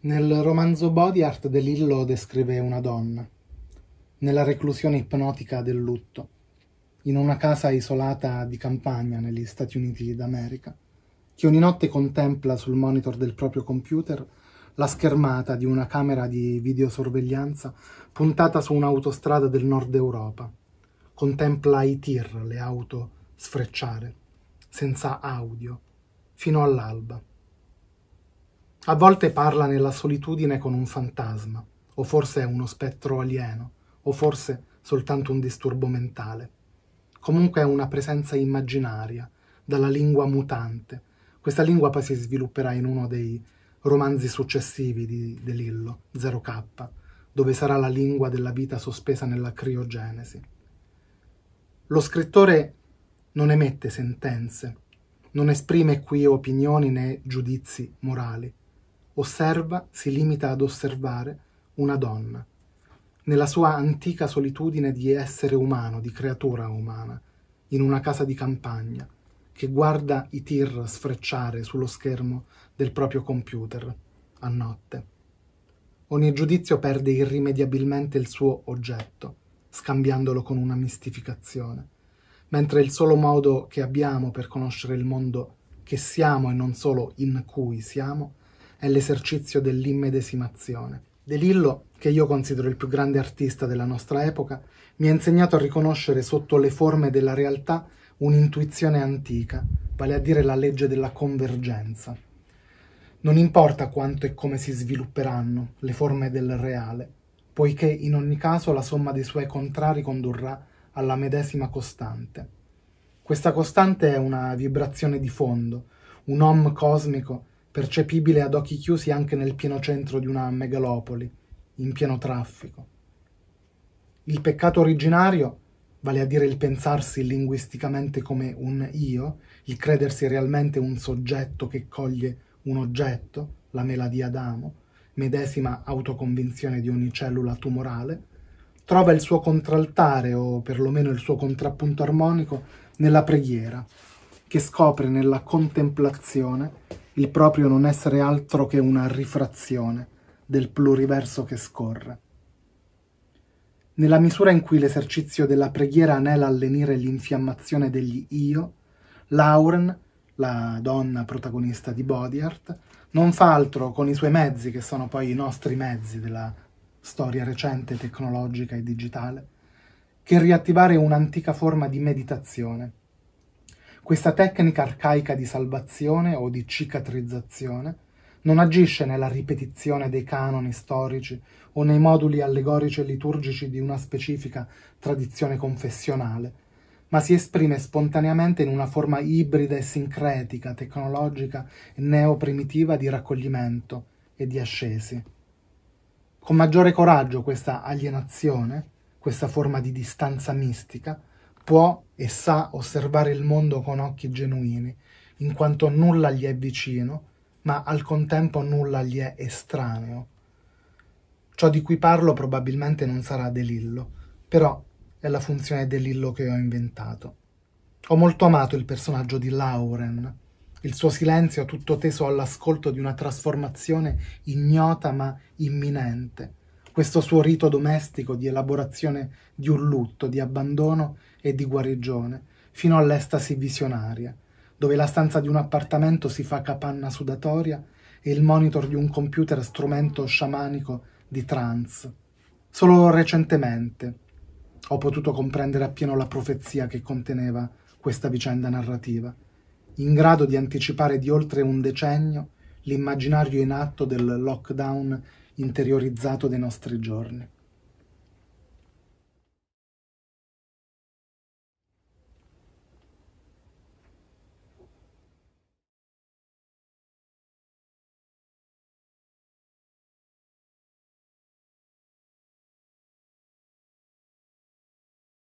Nel romanzo Body Art De Lillo descrive una donna, nella reclusione ipnotica del lutto, in una casa isolata di campagna negli Stati Uniti d'America, che ogni notte contempla sul monitor del proprio computer la schermata di una camera di videosorveglianza puntata su un'autostrada del nord Europa. Contempla i tir, le auto, sfrecciare, senza audio, fino all'alba. A volte parla nella solitudine con un fantasma, o forse è uno spettro alieno, o forse soltanto un disturbo mentale. Comunque è una presenza immaginaria, dalla lingua mutante. Questa lingua poi si svilupperà in uno dei romanzi successivi di De Lillo, Zero k dove sarà la lingua della vita sospesa nella criogenesi. Lo scrittore non emette sentenze, non esprime qui opinioni né giudizi morali, osserva, si limita ad osservare una donna, nella sua antica solitudine di essere umano, di creatura umana, in una casa di campagna, che guarda i tir sfrecciare sullo schermo del proprio computer a notte. Ogni giudizio perde irrimediabilmente il suo oggetto, scambiandolo con una mistificazione, mentre il solo modo che abbiamo per conoscere il mondo che siamo e non solo in cui siamo è l'esercizio dell'immedesimazione. De Lillo, che io considero il più grande artista della nostra epoca, mi ha insegnato a riconoscere sotto le forme della realtà un'intuizione antica, vale a dire la legge della convergenza. Non importa quanto e come si svilupperanno le forme del reale, poiché in ogni caso la somma dei suoi contrari condurrà alla medesima costante. Questa costante è una vibrazione di fondo, un om cosmico percepibile ad occhi chiusi anche nel pieno centro di una megalopoli, in pieno traffico. Il peccato originario, vale a dire il pensarsi linguisticamente come un io, il credersi realmente un soggetto che coglie un oggetto, la mela di Adamo, medesima autoconvinzione di ogni cellula tumorale, trova il suo contraltare o perlomeno il suo contrappunto armonico nella preghiera, che scopre nella contemplazione il proprio non essere altro che una rifrazione del pluriverso che scorre. Nella misura in cui l'esercizio della preghiera anela a lenire l'infiammazione degli io, Lauren, la donna protagonista di Bodyart, non fa altro con i suoi mezzi, che sono poi i nostri mezzi della storia recente tecnologica e digitale, che riattivare un'antica forma di meditazione, questa tecnica arcaica di salvazione o di cicatrizzazione non agisce nella ripetizione dei canoni storici o nei moduli allegorici e liturgici di una specifica tradizione confessionale, ma si esprime spontaneamente in una forma ibrida e sincretica, tecnologica e neoprimitiva di raccoglimento e di ascesi. Con maggiore coraggio questa alienazione, questa forma di distanza mistica, può e sa osservare il mondo con occhi genuini, in quanto nulla gli è vicino, ma al contempo nulla gli è estraneo. Ciò di cui parlo probabilmente non sarà Delillo, però è la funzione Delillo che ho inventato. Ho molto amato il personaggio di Lauren, il suo silenzio tutto teso all'ascolto di una trasformazione ignota ma imminente, questo suo rito domestico di elaborazione di un lutto, di abbandono e di guarigione, fino all'estasi visionaria, dove la stanza di un appartamento si fa capanna sudatoria e il monitor di un computer strumento sciamanico di trance. Solo recentemente ho potuto comprendere appieno la profezia che conteneva questa vicenda narrativa, in grado di anticipare di oltre un decennio l'immaginario in atto del lockdown interiorizzato dei nostri giorni.